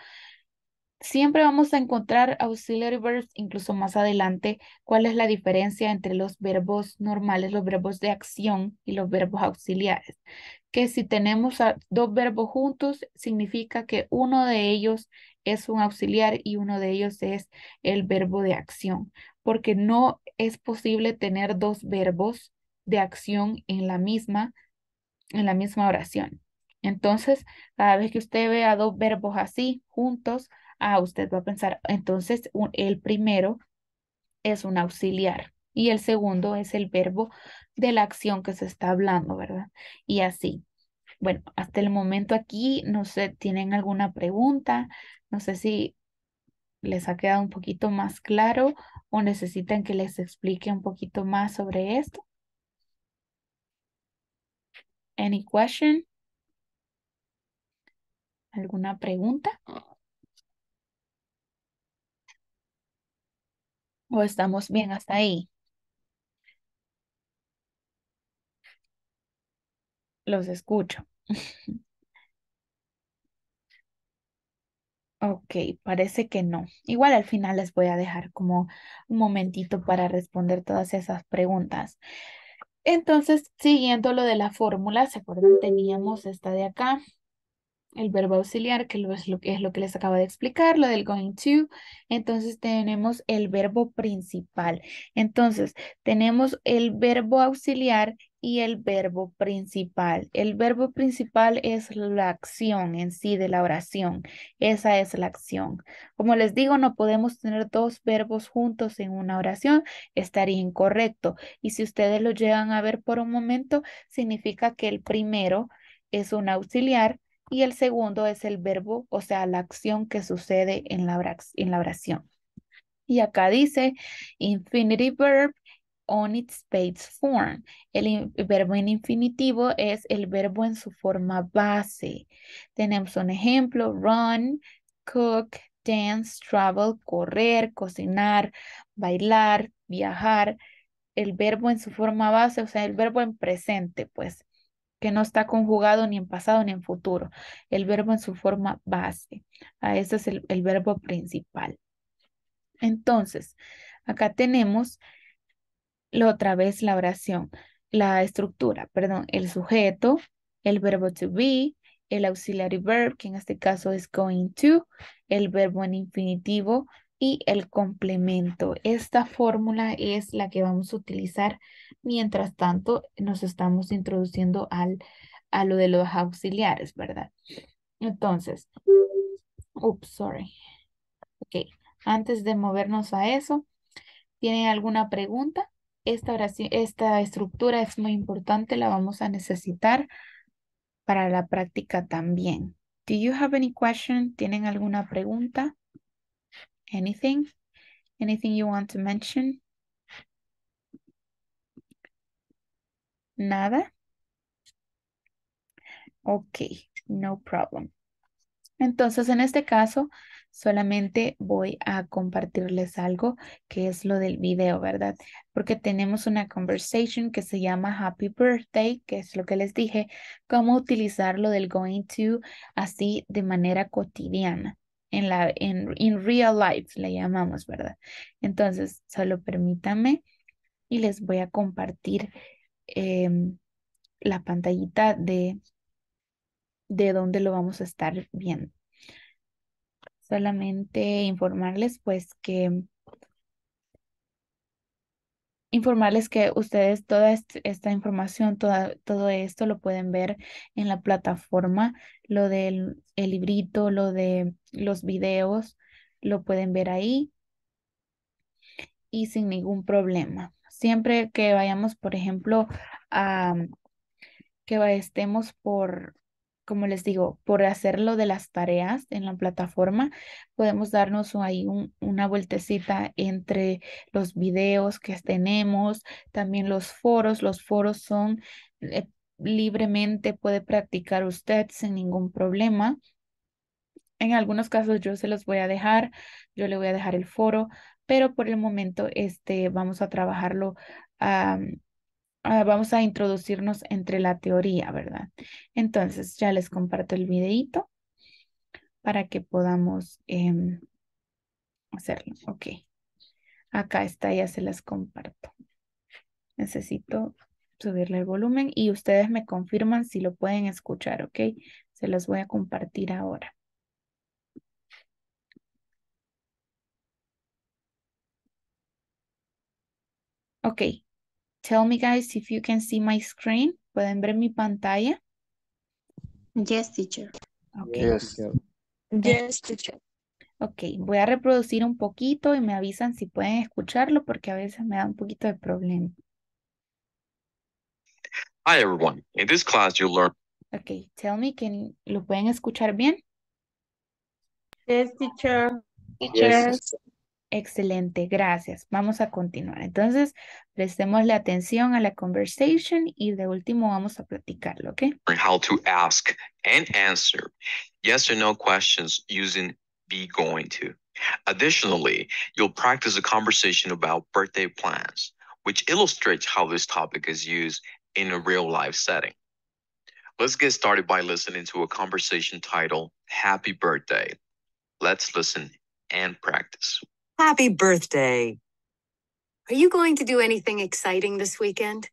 Siempre vamos a encontrar auxiliary verbs incluso más adelante, cuál es la diferencia entre los verbos normales, los verbos de acción y los verbos auxiliares. Que si tenemos dos verbos juntos, significa que uno de ellos es un auxiliar y uno de ellos es el verbo de acción, porque no es posible tener dos verbos de acción en la misma, en la misma oración. Entonces, cada vez que usted vea dos verbos así juntos, a ah, usted va a pensar, entonces el primero es un auxiliar y el segundo es el verbo de la acción que se está hablando, ¿verdad? Y así. Bueno, hasta el momento aquí, no sé, ¿tienen alguna pregunta? No sé si les ha quedado un poquito más claro o necesitan que les explique un poquito más sobre esto. Any question? ¿Alguna pregunta? ¿O estamos bien hasta ahí? Los escucho. Ok, parece que no. Igual al final les voy a dejar como un momentito para responder todas esas preguntas. Entonces, siguiendo lo de la fórmula, ¿se acuerdan? Teníamos esta de acá, el verbo auxiliar, que es lo, es lo que les acabo de explicar, lo del going to. Entonces tenemos el verbo principal. Entonces tenemos el verbo auxiliar y el verbo principal. El verbo principal es la acción en sí de la oración. Esa es la acción. Como les digo, no podemos tener dos verbos juntos en una oración. Estaría incorrecto. Y si ustedes lo llegan a ver por un momento, significa que el primero es un auxiliar y el segundo es el verbo, o sea, la acción que sucede en la, en la oración. Y acá dice infinity verb on its base form. El verbo en infinitivo es el verbo en su forma base. Tenemos un ejemplo, run, cook, dance, travel, correr, cocinar, bailar, viajar. El verbo en su forma base, o sea, el verbo en presente, pues que no está conjugado ni en pasado ni en futuro. El verbo en su forma base. A ah, eso es el, verbo principal. Entonces, acá tenemos lo otra vez la oración, la estructura, perdón, el sujeto, el verbo to be, el auxiliary verb, que en este caso es going to, el verbo en infinitivo, y el complemento. Esta fórmula es la que vamos a utilizar mientras tanto nos estamos introduciendo al, a lo de los auxiliares, ¿verdad? Entonces, oops, sorry. Ok, antes de movernos a eso, ¿tienen alguna pregunta? Esta, esta estructura es muy importante, la vamos a necesitar para la práctica también. Do you have any question? ¿Tienen alguna pregunta? anything? Anything you want to mention? Nada? Ok, no problem. Entonces, en este caso, solamente voy a compartirles algo que es lo del video, ¿verdad? Porque tenemos una conversation que se llama Happy Birthday, que es lo que les dije, cómo utilizar lo del going to así de manera cotidiana en la en in real life le llamamos, ¿verdad? Entonces, solo permítanme y les voy a compartir em, la pantallita de, de dónde lo vamos a estar viendo. Solamente informarles pues que informarles que ustedes toda esta información, toda, todo esto lo pueden ver en la plataforma, lo del el librito, lo de los videos, lo pueden ver ahí y sin ningún problema. Siempre que vayamos, por ejemplo, a que estemos por como les digo, por hacerlo de las tareas en la plataforma, podemos darnos ahí una vueltecita entre los videos que tenemos, también los foros. Los foros son eh, libremente, puede practicar usted sin ningún problema. En algunos casos yo se los voy a dejar, yo le voy a dejar el foro, pero por el momento este, vamos a trabajarlo Ah, vamos a introducirnos entre la teoría, ¿verdad? Entonces ya les comparto el videito para que podamos em, hacerlo. Ok. Acá está, ya se las comparto. Necesito subirle el volumen y ustedes me confirman si lo pueden escuchar, ¿ok? Se las voy a compartir ahora. Ok, Tell me guys if you can see my screen. ¿Pueden ver mi pantalla? Yes, teacher. Okay. Yes, teacher. Yes, teacher. Ok, voy a reproducir un poquito y me avisan si pueden escucharlo porque a veces me da un poquito de problema. Hi everyone. In this class you'll learn. Okay, tell me, can, ¿lo pueden escuchar bien? Yes, teacher. Teachers. Excelente, gracias. Vamos a continuar. Entonces, prestemos la atención a la conversation y de último vamos a platicarlo, ¿ok? how to ask and answer yes or no questions using be going to. Additionally, you'll practice a conversation about birthday plans, which illustrates how this topic is used in a real life setting. Let's get started by listening to a conversation titled Happy Birthday. Let's listen and practice. Happy birthday. Are you going to do anything exciting this weekend?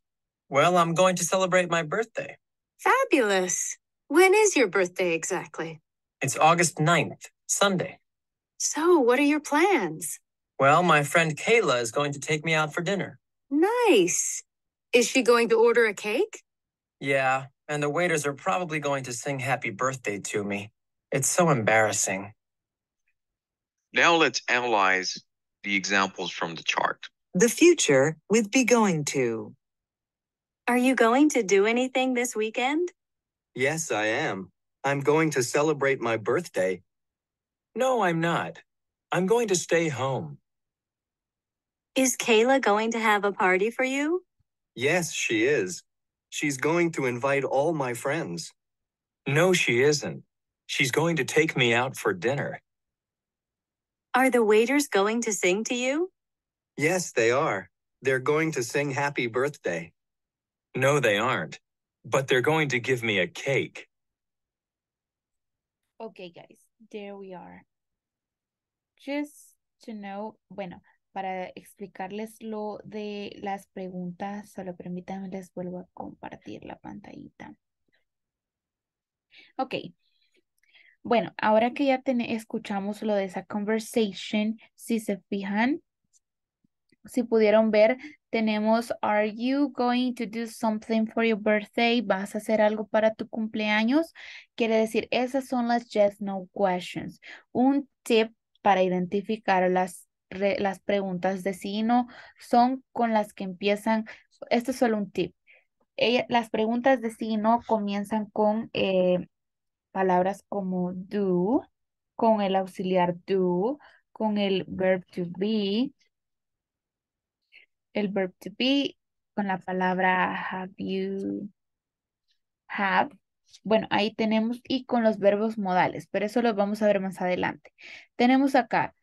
Well, I'm going to celebrate my birthday. Fabulous. When is your birthday exactly? It's August 9th, Sunday. So, what are your plans? Well, my friend Kayla is going to take me out for dinner. Nice. Is she going to order a cake? Yeah, and the waiters are probably going to sing happy birthday to me. It's so embarrassing. Now let's analyze the examples from the chart. The future with be going to. Are you going to do anything this weekend? Yes, I am. I'm going to celebrate my birthday. No, I'm not. I'm going to stay home. Is Kayla going to have a party for you? Yes, she is. She's going to invite all my friends. No, she isn't. She's going to take me out for dinner. Are the waiters going to sing to you? Yes, they are. They're going to sing happy birthday. No, they aren't. But they're going to give me a cake. Okay, guys, there we are. Just to know, bueno, para explicarles lo de las preguntas, solo permítanme les vuelvo a compartir la pantallita. Okay, Bueno, ahora que ya escuchamos lo de esa conversation, si se fijan, si pudieron ver, tenemos Are you going to do something for your birthday? ¿Vas a hacer algo para tu cumpleaños? Quiere decir, esas son las yes, no questions. Un tip para identificar las, las preguntas de sí y no son con las que empiezan. Este es solo un tip. las preguntas de sí y no comienzan con... Eh, palabras como do, con el auxiliar do, con el verb to be, el verb to be, con la palabra have you, have. Bueno, ahí tenemos y con los verbos modales, pero eso lo vamos a ver más adelante. Tenemos acá,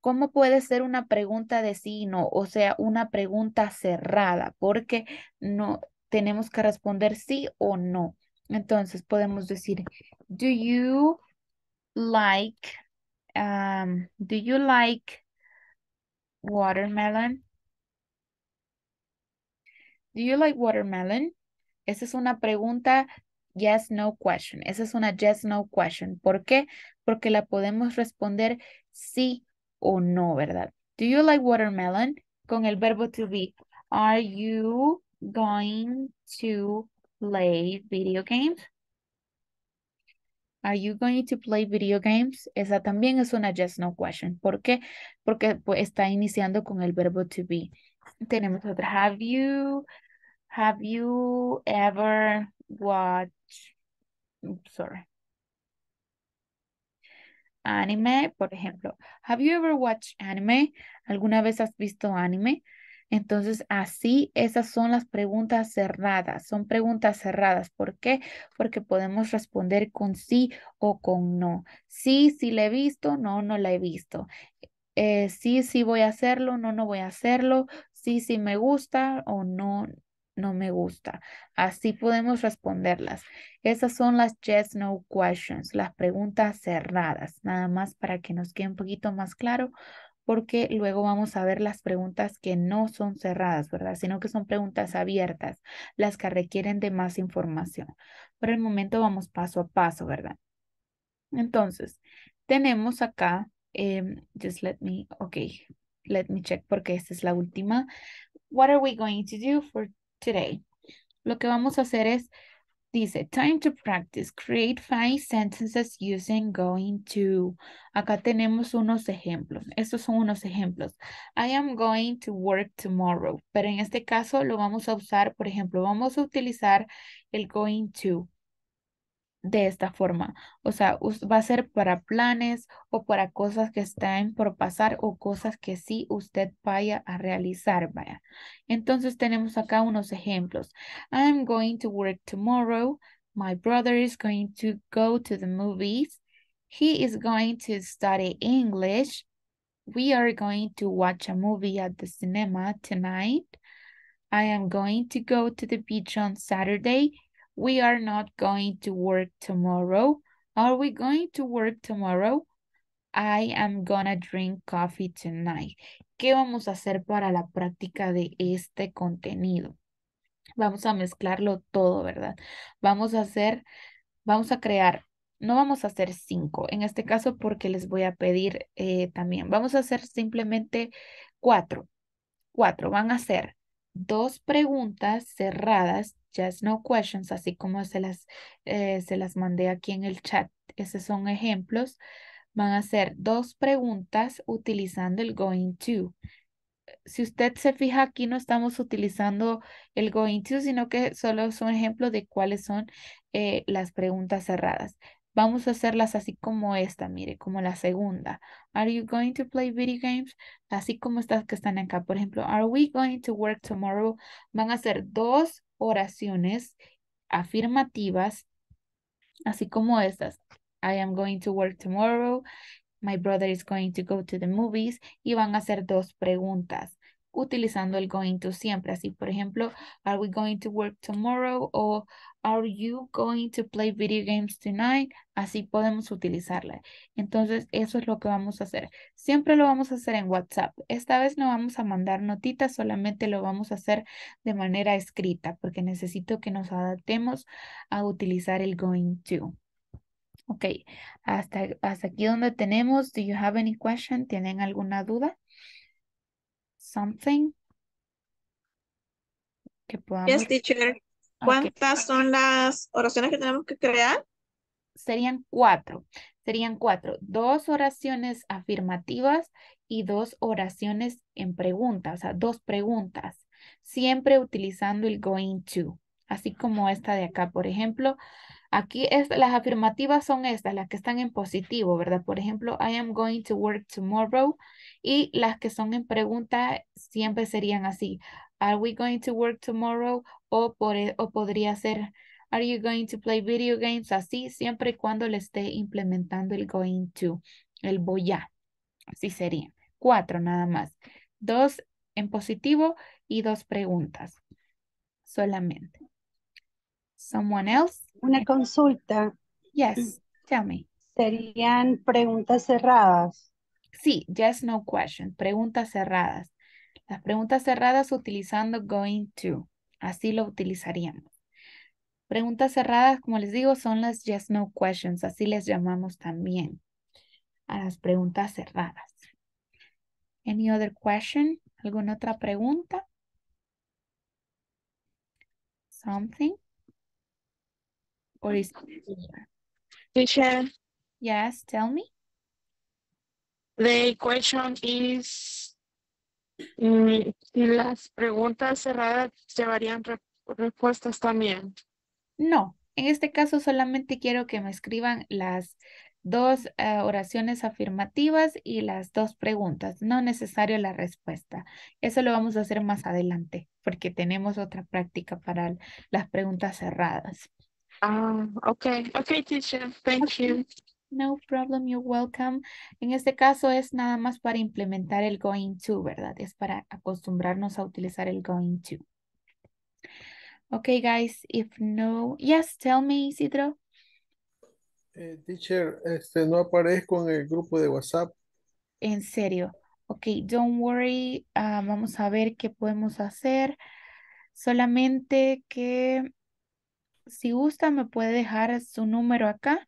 ¿cómo puede ser una pregunta de sí y no? O sea, una pregunta cerrada, porque no tenemos que responder sí o no. Entonces podemos decir, do you like, um, do you like watermelon? Do you like watermelon? Esa es una pregunta yes, no question. Esa es una yes, no question. ¿Por qué? Porque la podemos responder sí o no, ¿verdad? Do you like watermelon? Con el verbo to be. Are you going to play video games? Are you going to play video games? Esa también es una yes, no question. ¿Por qué? Porque pues, está iniciando con el verbo to be. Tenemos otra. Have you, have you ever watched, sorry, anime? Por ejemplo, have you ever watched anime? ¿Alguna vez has visto anime? Entonces, así esas son las preguntas cerradas, son preguntas cerradas. ¿Por qué? Porque podemos responder con sí o con no. Sí, sí la he visto, no, no la he visto. Eh, sí, sí voy a hacerlo, no, no voy a hacerlo. Sí, sí me gusta o no, no me gusta. Así podemos responderlas. Esas son las yes, no questions, las preguntas cerradas, nada más para que nos quede un poquito más claro porque luego vamos a ver las preguntas que no son cerradas, ¿verdad? Sino que son preguntas abiertas, las que requieren de más información. Por el momento vamos paso a paso, ¿verdad? Entonces, tenemos acá, em, just let me, okay, let me check porque esta es la última. What are we going to do for today? Lo que vamos a hacer es Dice, time to practice. Create five sentences using going to. Acá tenemos unos ejemplos. Estos son unos ejemplos. I am going to work tomorrow. Pero en este caso lo vamos a usar, por ejemplo, vamos a utilizar el going to de esta forma. O sea, va a ser para planes o para cosas que están por pasar o cosas que sí usted vaya a realizar, vaya. Entonces tenemos acá unos ejemplos. I'm going to work tomorrow. My brother is going to go to the movies. He is going to study English. We are going to watch a movie at the cinema tonight. I am going to go to the beach on Saturday We are not going to work tomorrow. Are we going to work tomorrow? I am gonna drink coffee tonight. ¿Qué vamos a hacer para la práctica de este contenido? Vamos a mezclarlo todo, ¿verdad? Vamos a hacer, vamos a crear, no vamos a hacer cinco, en este caso porque les voy a pedir eh, también, vamos a hacer simplemente cuatro, cuatro, van a ser dos preguntas cerradas, just no questions, así como se las, eh, se las mandé aquí en el chat. Esos son ejemplos. Van a ser dos preguntas utilizando el going to. Si usted se fija aquí, no estamos utilizando el going to, sino que solo son ejemplos de cuáles son eh, las preguntas cerradas. Vamos a hacerlas así como esta, mire, como la segunda. Are you going to play video games? Así como estas que están acá. Por ejemplo, are we going to work tomorrow? Van a ser dos oraciones afirmativas, así como estas. I am going to work tomorrow. My brother is going to go to the movies. Y van a hacer dos preguntas utilizando el going to siempre. Así, por ejemplo, are we going to work tomorrow? O Are you going to play video games tonight? Así podemos utilizarla. Entonces, eso es lo que vamos a hacer. Siempre lo vamos a hacer en WhatsApp. Esta vez no vamos a mandar notitas, solamente lo vamos a hacer de manera escrita, porque necesito que nos adaptemos a utilizar el going to. Ok, hasta, hasta aquí donde tenemos. Do you have any question? ¿Tienen alguna duda? Something? Que Yes, teacher. ¿Cuántas son las oraciones que tenemos que crear? Serían cuatro. Serían cuatro. Dos oraciones afirmativas y dos oraciones en preguntas, o sea, dos preguntas, siempre utilizando el going to, así como esta de acá, por ejemplo. Aquí las afirmativas son estas, las que están en positivo, ¿verdad? Por ejemplo, I am going to work tomorrow. Y las que son en pregunta siempre serían así. Are we going to work tomorrow? E, o, podría ser Are you going to play video games? Así, siempre y cuando le esté implementando el going to, el voy a. Así sería. Cuatro nada más. Dos en positivo y dos preguntas solamente. Someone else? Una consulta. Yes, tell me. Serían preguntas cerradas. Sí, yes, no question. Preguntas cerradas. Las preguntas cerradas utilizando going to. Así lo utilizaríamos. Preguntas cerradas, como les digo, son las yes, no questions. Así les llamamos también a las preguntas cerradas. Any other question? ¿Alguna otra pregunta? Something? Or is Teacher. Yes, tell me. The question is Mm, y las preguntas cerradas llevarían respuestas también. No, en este caso solamente quiero que me escriban las dos eh, oraciones afirmativas y las dos preguntas, no necesario la respuesta. Eso lo vamos a hacer más adelante porque tenemos otra práctica para las preguntas cerradas. Ah, ok, okay, teacher, thank you. No problem, you're welcome. En este caso es nada más para implementar el going to, ¿verdad? Es para acostumbrarnos a utilizar el going to. Okay, guys, if no, yes, tell me, Isidro. Eh, teacher, este, no aparezco en el grupo de WhatsApp. En serio. Ok, don't worry. Ah, vamos a ver qué podemos hacer. Solamente que si gusta me puede dejar su número acá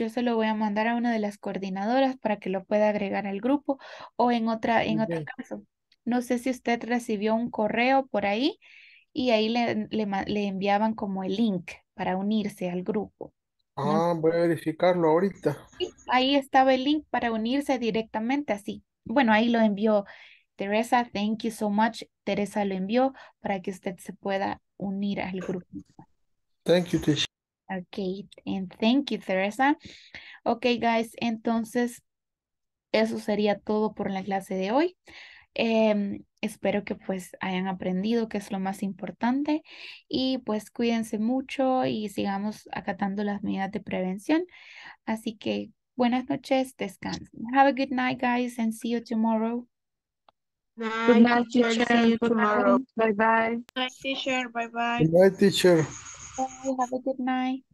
yo se lo voy a mandar a una de las coordinadoras para que lo pueda agregar al grupo o en otra, en otro caso. No sé si usted recibió un correo por ahí y ahí le, enviaban como el link para unirse al grupo. Ah, voy a verificarlo ahorita. ahí estaba el link para unirse directamente así. Bueno, ahí lo envió Teresa. Thank you so much. Teresa lo envió para que usted se pueda unir al grupo. Thank you, Okay, and thank you, Teresa. Ok, guys, entonces eso sería todo por la clase de hoy. Em, espero que pues hayan aprendido que es lo más importante y pues cuídense mucho y sigamos acatando las medidas de prevención. Así que buenas noches, descansen. Have a good night, guys, and see you tomorrow. good night, Bye bye. teacher. Bye bye. Bye, teacher. Have a good night.